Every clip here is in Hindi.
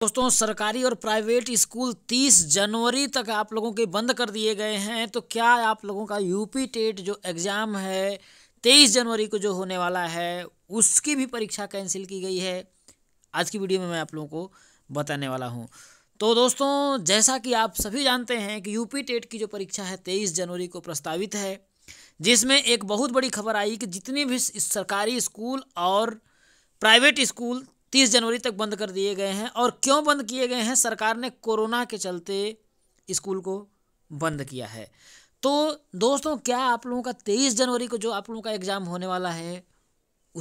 दोस्तों सरकारी और प्राइवेट स्कूल 30 जनवरी तक आप लोगों के बंद कर दिए गए हैं तो क्या आप लोगों का यूपी टेट जो एग्ज़ाम है 23 जनवरी को जो होने वाला है उसकी भी परीक्षा कैंसिल की गई है आज की वीडियो में मैं आप लोगों को बताने वाला हूं तो दोस्तों जैसा कि आप सभी जानते हैं कि यूपी टेट की जो परीक्षा है तेईस जनवरी को प्रस्तावित है जिसमें एक बहुत बड़ी खबर आई कि जितनी भी सरकारी स्कूल और प्राइवेट स्कूल 30 जनवरी तक बंद कर दिए गए हैं और क्यों बंद किए गए हैं सरकार ने कोरोना के चलते स्कूल को बंद किया है तो दोस्तों क्या आप लोगों का तेईस जनवरी को जो आप लोगों का एग्ज़ाम होने वाला है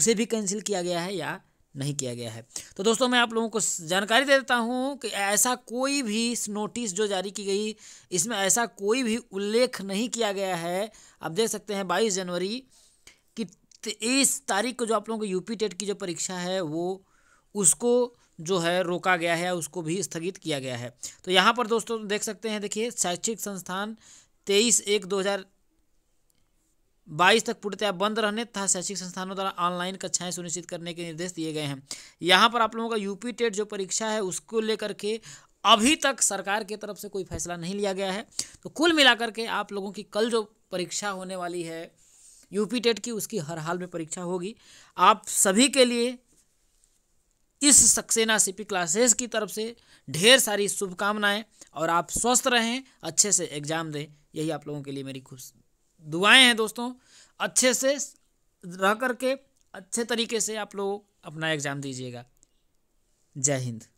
उसे भी कैंसिल किया गया है या नहीं किया गया है तो दोस्तों मैं आप लोगों को जानकारी दे देता हूँ कि ऐसा कोई भी नोटिस जो जारी की गई इसमें ऐसा कोई भी उल्लेख नहीं किया गया है आप देख सकते हैं बाईस जनवरी की तेईस तारीख को जो आप लोगों को यूपी टेट की जो परीक्षा है वो उसको जो है रोका गया है उसको भी स्थगित किया गया है तो यहाँ पर दोस्तों देख सकते हैं देखिए शैक्षिक संस्थान तेईस एक दो हज़ार बाईस तक पूर्णतया बंद रहने तथा शैक्षिक संस्थानों द्वारा ऑनलाइन कक्षाएं सुनिश्चित करने के निर्देश दिए गए हैं यहाँ पर आप लोगों का यूपी टेट जो परीक्षा है उसको लेकर के अभी तक सरकार की तरफ से कोई फैसला नहीं लिया गया है तो कुल मिलाकर के आप लोगों की कल जो परीक्षा होने वाली है यूपी टेट की उसकी हर हाल में परीक्षा होगी आप सभी के लिए इस सक्सेना सीपी क्लासेस की तरफ से ढेर सारी शुभकामनाएं और आप स्वस्थ रहें अच्छे से एग्ज़ाम दें यही आप लोगों के लिए मेरी खुश दुआएं हैं दोस्तों अच्छे से रह करके अच्छे तरीके से आप लोग अपना एग्ज़ाम दीजिएगा जय हिंद